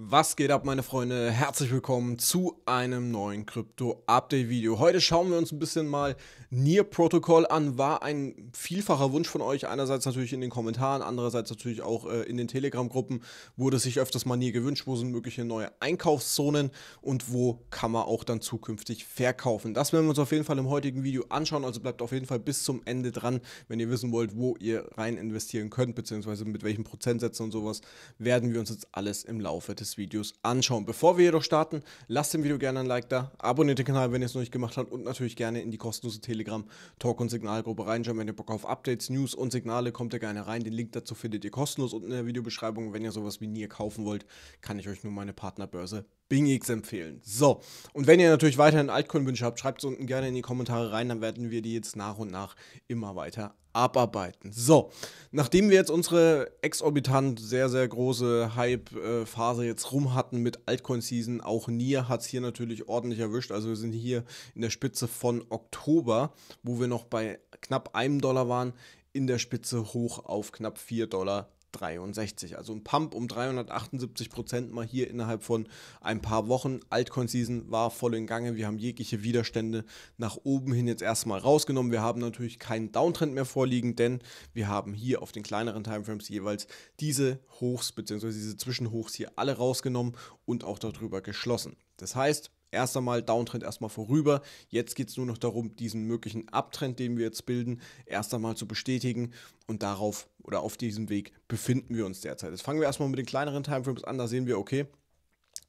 Was geht ab, meine Freunde? Herzlich willkommen zu einem neuen Krypto-Update-Video. Heute schauen wir uns ein bisschen mal Nier Protocol an. War ein vielfacher Wunsch von euch. Einerseits natürlich in den Kommentaren, andererseits natürlich auch äh, in den Telegram-Gruppen wurde sich öfters mal Nier gewünscht. Wo sind mögliche neue Einkaufszonen und wo kann man auch dann zukünftig verkaufen? Das werden wir uns auf jeden Fall im heutigen Video anschauen. Also bleibt auf jeden Fall bis zum Ende dran, wenn ihr wissen wollt, wo ihr rein investieren könnt, beziehungsweise mit welchen Prozentsätzen und sowas, werden wir uns jetzt alles im Laufe des des Videos anschauen. Bevor wir jedoch starten, lasst dem Video gerne ein Like da, abonniert den Kanal, wenn ihr es noch nicht gemacht habt und natürlich gerne in die kostenlose Telegram Talk- und Signalgruppe reinschauen. Wenn ihr Bock auf Updates, News und Signale, kommt da gerne rein. Den Link dazu findet ihr kostenlos unten in der Videobeschreibung. Wenn ihr sowas wie Nier kaufen wollt, kann ich euch nur meine Partnerbörse Bing X empfehlen. So, und wenn ihr natürlich weiterhin Altcoin-Wünsche habt, schreibt es unten gerne in die Kommentare rein, dann werden wir die jetzt nach und nach immer weiter abarbeiten. So, nachdem wir jetzt unsere exorbitant sehr, sehr große Hype-Phase jetzt rum hatten mit Altcoin-Season, auch Nier hat es hier natürlich ordentlich erwischt. Also wir sind hier in der Spitze von Oktober, wo wir noch bei knapp einem Dollar waren, in der Spitze hoch auf knapp 4 Dollar 63. Also ein Pump um 378 Prozent mal hier innerhalb von ein paar Wochen. Altcoin Season war voll in Gange. Wir haben jegliche Widerstände nach oben hin jetzt erstmal rausgenommen. Wir haben natürlich keinen Downtrend mehr vorliegen, denn wir haben hier auf den kleineren Timeframes jeweils diese Hochs bzw. diese Zwischenhochs hier alle rausgenommen und auch darüber geschlossen. Das heißt, erst einmal Downtrend erstmal vorüber. Jetzt geht es nur noch darum, diesen möglichen Abtrend, den wir jetzt bilden, erst einmal zu bestätigen und darauf oder auf diesem Weg befinden wir uns derzeit. Jetzt fangen wir erstmal mit den kleineren Timeframes an, da sehen wir, okay,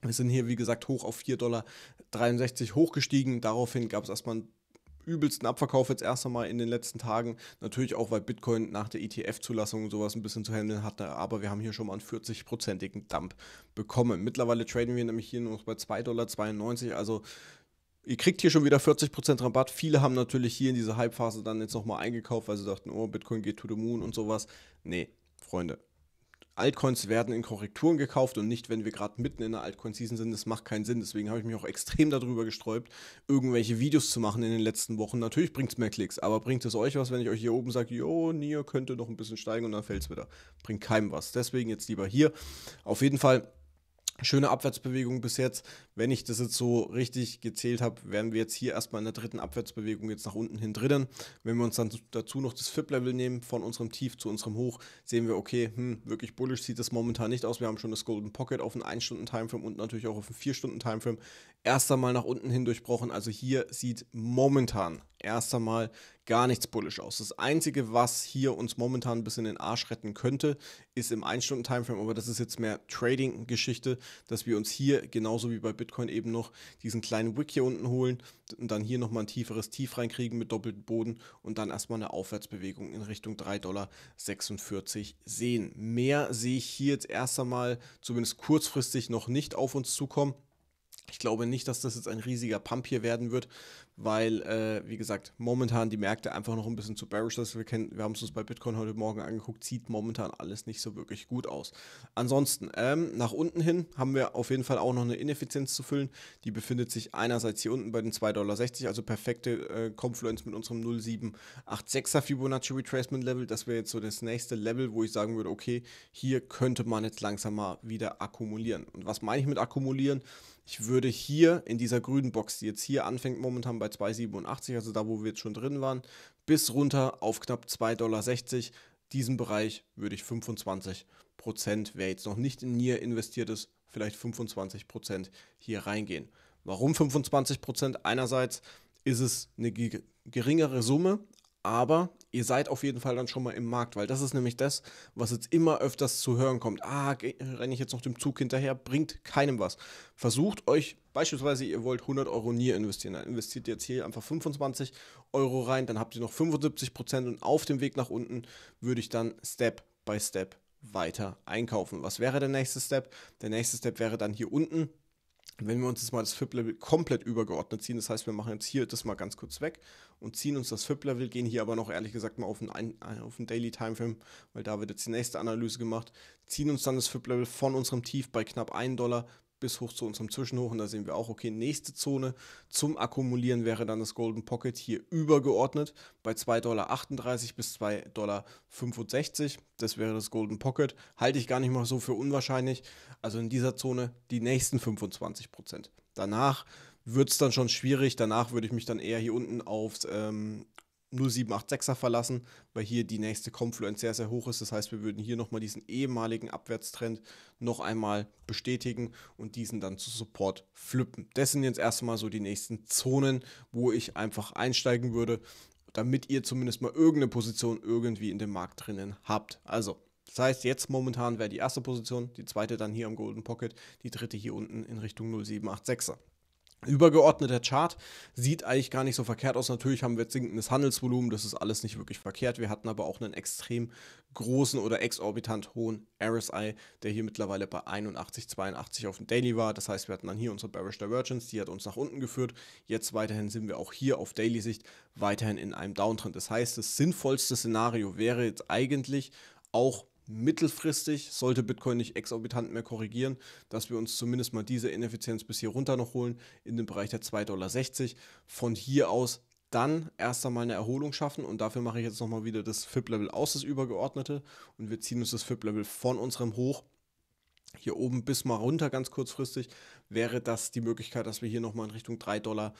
wir sind hier, wie gesagt, hoch auf 4,63 Dollar hochgestiegen. Daraufhin gab es erstmal einen übelsten Abverkauf jetzt erst einmal in den letzten Tagen. Natürlich auch, weil Bitcoin nach der ETF-Zulassung und sowas ein bisschen zu handeln hatte, aber wir haben hier schon mal einen 40-prozentigen Dump bekommen. Mittlerweile traden wir nämlich hier nur noch bei 2,92 Dollar, also Ihr kriegt hier schon wieder 40% Rabatt. Viele haben natürlich hier in dieser Hype-Phase dann jetzt nochmal eingekauft, weil sie dachten, oh, Bitcoin geht to the moon und sowas. Nee, Freunde, Altcoins werden in Korrekturen gekauft und nicht, wenn wir gerade mitten in der Altcoin-Season sind. Das macht keinen Sinn. Deswegen habe ich mich auch extrem darüber gesträubt, irgendwelche Videos zu machen in den letzten Wochen. Natürlich bringt es mehr Klicks, aber bringt es euch was, wenn ich euch hier oben sage, jo, Nier könnte noch ein bisschen steigen und dann fällt es wieder. Bringt keinem was. Deswegen jetzt lieber hier. Auf jeden Fall Schöne Abwärtsbewegung bis jetzt. Wenn ich das jetzt so richtig gezählt habe, werden wir jetzt hier erstmal in der dritten Abwärtsbewegung jetzt nach unten hin drinnen. Wenn wir uns dann dazu noch das FIP-Level nehmen, von unserem Tief zu unserem Hoch, sehen wir, okay, hm, wirklich bullish sieht das momentan nicht aus. Wir haben schon das Golden Pocket auf einen 1-Stunden-Timeframe und natürlich auch auf einen 4-Stunden-Timeframe erst einmal nach unten hin durchbrochen. Also hier sieht momentan erst einmal gar nichts bullisch aus. Das Einzige, was hier uns momentan ein bisschen den Arsch retten könnte, ist im 1-Stunden-Timeframe, aber das ist jetzt mehr Trading-Geschichte, dass wir uns hier genauso wie bei Bitcoin eben noch diesen kleinen Wick hier unten holen und dann hier nochmal ein tieferes Tief reinkriegen mit doppeltem Boden und dann erstmal eine Aufwärtsbewegung in Richtung 3,46 Dollar sehen. Mehr sehe ich hier jetzt erst einmal zumindest kurzfristig noch nicht auf uns zukommen. Ich glaube nicht, dass das jetzt ein riesiger Pump hier werden wird, weil, äh, wie gesagt, momentan die Märkte einfach noch ein bisschen zu bearish sind. Wir, wir haben es uns bei Bitcoin heute Morgen angeguckt, sieht momentan alles nicht so wirklich gut aus. Ansonsten, ähm, nach unten hin haben wir auf jeden Fall auch noch eine Ineffizienz zu füllen. Die befindet sich einerseits hier unten bei den 2,60 Dollar, also perfekte äh, Konfluenz mit unserem 0786er Fibonacci Retracement Level. Das wäre jetzt so das nächste Level, wo ich sagen würde, okay, hier könnte man jetzt langsam mal wieder akkumulieren. Und was meine ich mit akkumulieren? Ich würde hier in dieser grünen Box, die jetzt hier anfängt momentan bei 2,87, also da, wo wir jetzt schon drin waren, bis runter auf knapp 2,60 Dollar, diesen Bereich würde ich 25 Prozent, wer jetzt noch nicht in NIR investiert ist, vielleicht 25 Prozent hier reingehen. Warum 25 Prozent? Einerseits ist es eine geringere Summe, aber ihr seid auf jeden Fall dann schon mal im Markt, weil das ist nämlich das, was jetzt immer öfters zu hören kommt. Ah, renne ich jetzt noch dem Zug hinterher, bringt keinem was. Versucht euch beispielsweise, ihr wollt 100 Euro nie investieren, dann investiert jetzt hier einfach 25 Euro rein, dann habt ihr noch 75 Prozent und auf dem Weg nach unten würde ich dann Step by Step weiter einkaufen. Was wäre der nächste Step? Der nächste Step wäre dann hier unten wenn wir uns jetzt mal das FIP-Level komplett übergeordnet ziehen, das heißt, wir machen jetzt hier das mal ganz kurz weg und ziehen uns das FIP-Level, gehen hier aber noch ehrlich gesagt mal auf einen, äh, auf einen Daily Timeframe, weil da wird jetzt die nächste Analyse gemacht, ziehen uns dann das FIP-Level von unserem Tief bei knapp 1 Dollar bis hoch zu unserem Zwischenhoch und da sehen wir auch, okay, nächste Zone zum Akkumulieren wäre dann das Golden Pocket hier übergeordnet bei 2,38 Dollar bis 2,65 Dollar. Das wäre das Golden Pocket. Halte ich gar nicht mal so für unwahrscheinlich. Also in dieser Zone die nächsten 25 Prozent. Danach wird es dann schon schwierig. Danach würde ich mich dann eher hier unten aufs, ähm, 0786er verlassen, weil hier die nächste Confluence sehr, sehr hoch ist. Das heißt, wir würden hier nochmal diesen ehemaligen Abwärtstrend noch einmal bestätigen und diesen dann zu Support flippen. Das sind jetzt erstmal so die nächsten Zonen, wo ich einfach einsteigen würde, damit ihr zumindest mal irgendeine Position irgendwie in dem Markt drinnen habt. Also, das heißt, jetzt momentan wäre die erste Position, die zweite dann hier am Golden Pocket, die dritte hier unten in Richtung 0786er übergeordneter Chart sieht eigentlich gar nicht so verkehrt aus. Natürlich haben wir jetzt sinkendes Handelsvolumen, das ist alles nicht wirklich verkehrt. Wir hatten aber auch einen extrem großen oder exorbitant hohen RSI, der hier mittlerweile bei 81, 82 auf dem Daily war. Das heißt, wir hatten dann hier unsere Bearish Divergence, die hat uns nach unten geführt. Jetzt weiterhin sind wir auch hier auf Daily-Sicht weiterhin in einem Downtrend. Das heißt, das sinnvollste Szenario wäre jetzt eigentlich auch mittelfristig, sollte Bitcoin nicht exorbitant mehr korrigieren, dass wir uns zumindest mal diese Ineffizienz bis hier runter noch holen, in den Bereich der 2,60 Dollar. Von hier aus dann erst einmal eine Erholung schaffen und dafür mache ich jetzt nochmal wieder das FIP-Level aus, das übergeordnete und wir ziehen uns das FIP-Level von unserem Hoch hier oben bis mal runter ganz kurzfristig, wäre das die Möglichkeit, dass wir hier nochmal in Richtung 3,85 Dollar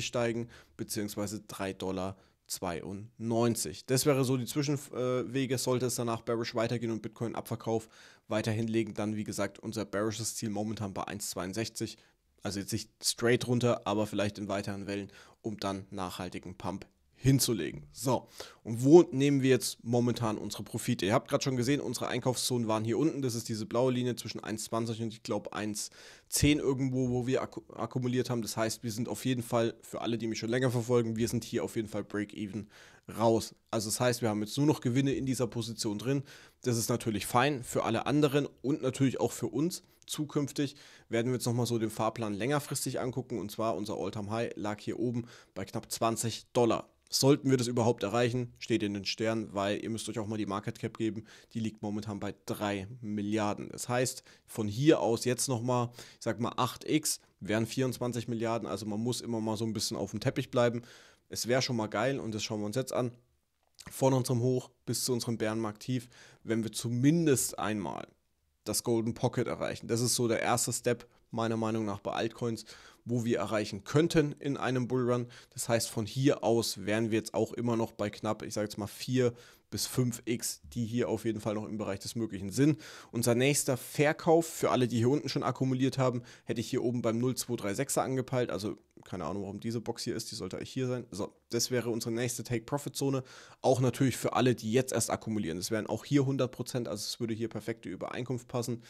steigen, beziehungsweise 3,90 Dollar 92. Das wäre so die Zwischenwege, sollte es danach bearish weitergehen und Bitcoin Abverkauf weiterhin legen, dann wie gesagt unser bearishes Ziel momentan bei 1,62. Also jetzt nicht straight runter, aber vielleicht in weiteren Wellen, um dann nachhaltigen Pump hinzulegen. So, und wo nehmen wir jetzt momentan unsere Profite? Ihr habt gerade schon gesehen, unsere Einkaufszonen waren hier unten. Das ist diese blaue Linie zwischen 1,20 und ich glaube 1,10 irgendwo, wo wir akku akkumuliert haben. Das heißt, wir sind auf jeden Fall, für alle, die mich schon länger verfolgen, wir sind hier auf jeden Fall Break-Even raus. Also das heißt, wir haben jetzt nur noch Gewinne in dieser Position drin. Das ist natürlich fein für alle anderen und natürlich auch für uns. Zukünftig werden wir jetzt nochmal so den Fahrplan längerfristig angucken. Und zwar unser All-Time-High lag hier oben bei knapp 20 Dollar. Sollten wir das überhaupt erreichen, steht in den Sternen, weil ihr müsst euch auch mal die Market Cap geben, die liegt momentan bei 3 Milliarden. Das heißt, von hier aus jetzt nochmal, ich sag mal 8x, wären 24 Milliarden, also man muss immer mal so ein bisschen auf dem Teppich bleiben. Es wäre schon mal geil und das schauen wir uns jetzt an. Von unserem Hoch bis zu unserem Bärenmarkt tief, wenn wir zumindest einmal das Golden Pocket erreichen. Das ist so der erste Step meiner Meinung nach bei Altcoins, wo wir erreichen könnten in einem Bullrun. Das heißt, von hier aus wären wir jetzt auch immer noch bei knapp, ich sage jetzt mal 4 bis 5x, die hier auf jeden Fall noch im Bereich des Möglichen sind. Unser nächster Verkauf, für alle, die hier unten schon akkumuliert haben, hätte ich hier oben beim 0236er angepeilt. Also keine Ahnung, warum diese Box hier ist, die sollte eigentlich hier sein. So, das wäre unsere nächste Take-Profit-Zone. Auch natürlich für alle, die jetzt erst akkumulieren. Das wären auch hier 100%, also es würde hier perfekte Übereinkunft passen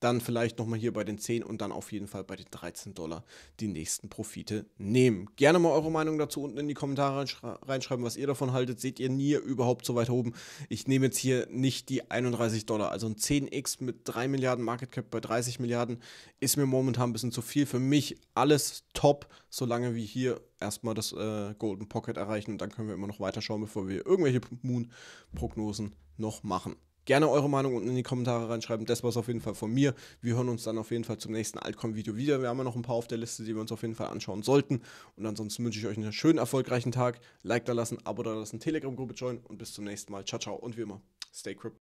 dann vielleicht nochmal hier bei den 10 und dann auf jeden Fall bei den 13 Dollar die nächsten Profite nehmen. Gerne mal eure Meinung dazu unten in die Kommentare reinschreiben, was ihr davon haltet. Seht ihr nie überhaupt so weit oben? Ich nehme jetzt hier nicht die 31 Dollar. Also ein 10x mit 3 Milliarden Market Cap bei 30 Milliarden ist mir momentan ein bisschen zu viel. Für mich alles top, solange wir hier erstmal das äh, Golden Pocket erreichen und dann können wir immer noch weiterschauen, bevor wir irgendwelche Moon-Prognosen noch machen gerne eure Meinung unten in die Kommentare reinschreiben. Das war es auf jeden Fall von mir. Wir hören uns dann auf jeden Fall zum nächsten Altcom-Video wieder. Wir haben ja noch ein paar auf der Liste, die wir uns auf jeden Fall anschauen sollten. Und ansonsten wünsche ich euch einen schönen, erfolgreichen Tag. Like da lassen, Abo da lassen, Telegram-Gruppe joinen und bis zum nächsten Mal. Ciao, ciao und wie immer, stay crypto.